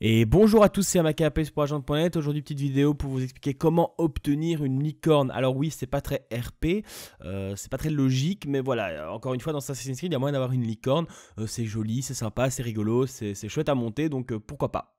Et bonjour à tous, c'est Amakapes pour Agent.net. Aujourd'hui, petite vidéo pour vous expliquer comment obtenir une licorne. Alors oui, c'est pas très RP, euh, c'est pas très logique, mais voilà, encore une fois, dans Assassin's Creed, il y a moyen d'avoir une licorne. Euh, c'est joli, c'est sympa, c'est rigolo, c'est chouette à monter, donc euh, pourquoi pas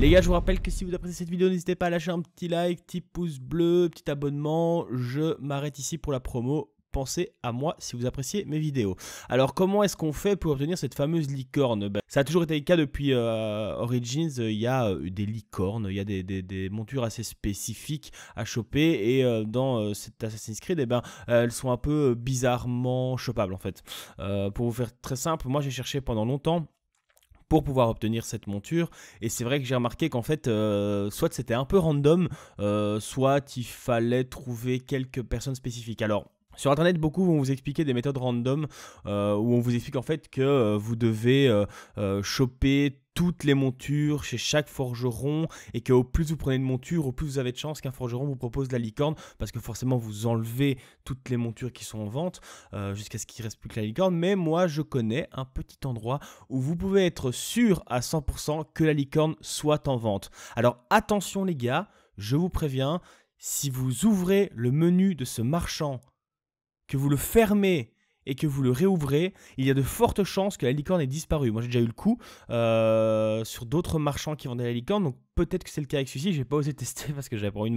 Les gars, je vous rappelle que si vous appréciez cette vidéo, n'hésitez pas à lâcher un petit like, petit pouce bleu, petit abonnement. Je m'arrête ici pour la promo pensez à moi si vous appréciez mes vidéos. Alors comment est-ce qu'on fait pour obtenir cette fameuse licorne ben, Ça a toujours été le cas depuis euh, Origins, euh, il y a euh, des licornes, il y a des, montures assez spécifiques à choper et dans cet Assassin's Creed, eh ben, elles sont un peu bizarrement chopables en fait. pour vous faire très simple, moi j'ai cherché pendant longtemps pour pouvoir obtenir cette monture. Et c'est vrai que j'ai remarqué qu'en fait, soit c'était un peu random, soit il fallait trouver quelques personnes spécifiques. Alors, sur Internet, beaucoup vont vous expliquer des méthodes random euh, où on vous explique en fait que euh, vous devez euh, choper toutes les montures chez chaque forgeron et qu'au plus vous prenez une monture, au plus vous avez de chance qu'un forgeron vous propose de la licorne parce que forcément vous enlevez toutes les montures qui sont en vente jusqu'à ce qu'il reste plus que la licorne. Mais moi je connais un petit endroit où vous pouvez être sûr à 100% que la licorne soit en vente. Alors attention les gars, je vous préviens, si vous ouvrez le menu de ce marchand que vous le fermez et que vous le réouvrez, il y a de fortes chances que la licorne ait disparu. Moi, j'ai déjà eu le coup euh, sur d'autres marchands qui vendaient la licorne, donc peut-être que c'est le cas avec celui-ci. Je n'ai pas osé tester parce que j'avais pas envie de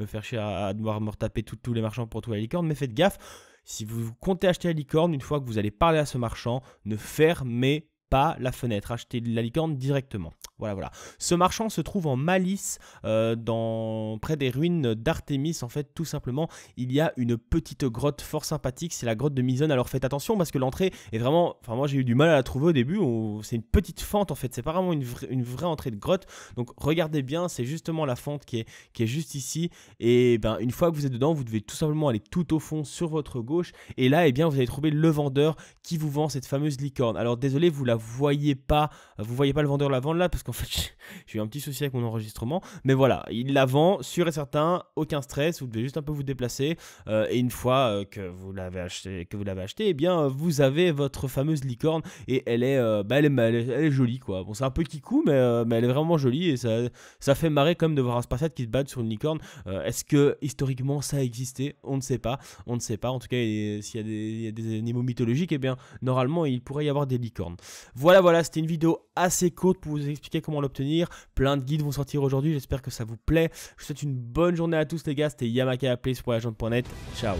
me, faire chier à, devoir me retaper tous les marchands pour trouver la licorne, mais faites gaffe. Si vous comptez acheter la licorne, une fois que vous allez parler à ce marchand, ne fermez pas la fenêtre, acheter la licorne directement. Voilà, voilà. Ce marchand se trouve en Malice, euh, dans, près des ruines d'Artémis, en fait, tout simplement. Il y a une petite grotte fort sympathique, c'est la grotte de Mison. Alors faites attention parce que l'entrée est vraiment. Enfin, moi j'ai eu du mal à la trouver au début. C'est une petite fente en fait, c'est pas vraiment une, vraie entrée de grotte. Donc regardez bien, c'est justement la fente qui est, qui est juste ici. Et ben, une fois que vous êtes dedans, vous devez tout simplement aller tout au fond sur votre gauche. Et là, eh bien, vous allez trouver le vendeur qui vous vend cette fameuse licorne. Alors désolé, vous la voyez pas, vous voyez pas le vendeur la vendre là, parce qu'en fait, j'ai eu un petit souci avec mon enregistrement. Mais voilà, il la vend, sûr et certain, aucun stress, vous devez juste un peu vous déplacer. Euh, et une fois euh, que vous l'avez acheté, que vous l'avez acheté, eh bien, euh, vous avez votre fameuse licorne et elle est, belle, bah, elle, est jolie quoi. Bon, c'est un peu kikou, mais, mais elle est vraiment jolie et ça, ça fait marrer quand même de voir un Spartiate qui se bat sur une licorne. Est-ce que historiquement ça a existé On ne sait pas, on ne sait pas. En tout cas, s'il y, a des animaux mythologiques, eh bien, normalement, il pourrait y avoir des licornes. Voilà, voilà, c'était une vidéo assez courte pour vous expliquer comment l'obtenir. Plein de guides vont sortir aujourd'hui, j'espère que ça vous plaît. Je vous souhaite une bonne journée à tous les gars, c'était Yamaka Place pour agent.net. Ciao